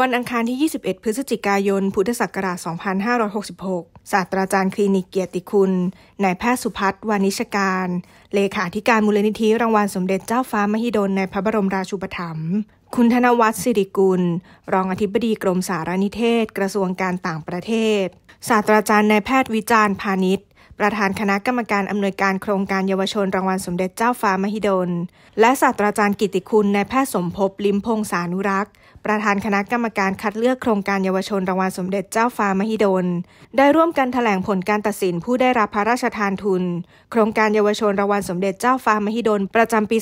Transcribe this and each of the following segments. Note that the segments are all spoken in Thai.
วันอังคารที่ 21 พฤศจิกายน พุทธศักราช 2566 ศาสตราจารย์คลินิกเกียรติคุณ นายแพทย์สุพัฒน์วานิชการ เลขาธิการมูลนิธิรางวัลสมเด็จเจ้าฟ้ามหิดล ในพระบรมราชูปถัมภ์ คุณธนวัฒน์สิริกุล รองอธิบดีกรมสารนิเทศกระทรวงการต่างประเทศ ศาสตราจารย์นายแพทย์วิจารณ์พาณิชย์ประธานคณะกรรมการอำนวยการโครงการเยาวชนรางวัลสมเด็จเจ้าฟ้ามหิดล และศาสตราจารย์กิติคุณนายแพทย์สมภพลิมพงษานุรักษ์ ประธานคณะกรรมการคัดเลือกโครงการเยาวชนรางวัลสมเด็จเจ้าฟ้ามหิดลได้ร่วมกันถแถลงผลการตัดสินผู้ได้รับพระราชทานทุน โครงการเยาวชนรางวัลสมเด็จเจ้าฟ้ามหิดลประจำปี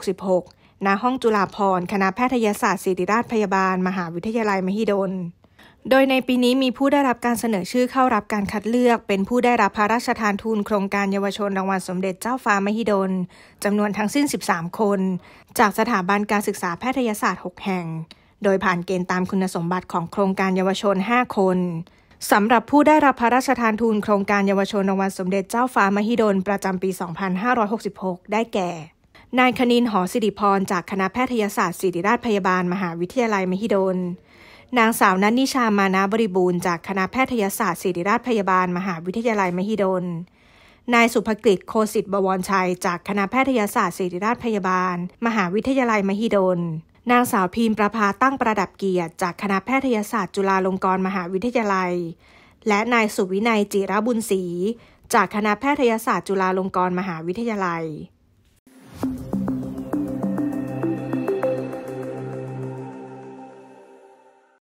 2566 ณ ห้องจุฬาภรณ์คณะแพทยศาสตร์ศิริราชพยาบาลมหาวิทยาลัยมหิดลโดยในปีนี้มีผู้ได้รับการเสนอชื่อเข้ารับการคัดเลือก เป็นผู้ได้รับพระราชทานทุนโครงการเยาวชนรางวัลสมเด็จเจ้าฟ้ามหิดลจำนวนทั้งสิ้น 13 คน จากสถาบันการศึกษาแพทยศาสตร์ 6 แห่ง โดยผ่านเกณฑ์ตามคุณสมบัติของโครงการเยาวชน 5 คน สำหรับผู้ได้รับพระราชทานทุนโครงการเยาวชนรางวัลสมเด็จเจ้าฟ้ามหิดลประจำปี 2566 ได้แก่ นายคณิน หอสิริพร จากคณะแพทยศาสตร์ศิริราชพยาบาลมหาวิทยาลัยมหิดลนางสาวนันนิชามานาบริบูรณ์จากคณะแพทยศาสตร์ศิริราชพยาบาล มหาวิทยาลัยมหิดล นายสุภกิจโคสิตบวรชัยจากคณะแพทยศาสตร์ ศิริราชพยาบาล มหาวิทยาลัยมหิดล นางสาวพีมประภาตั้งประดับเกียรติจากคณะแพทยศาสตร์ จุฬาลงกรณ์มหาวิทยาลัย และนายสุวินัยจิระบุญศรีจากคณะแพทยศาสตร์จุฬาลงกรณ์มหาวิทยาลัย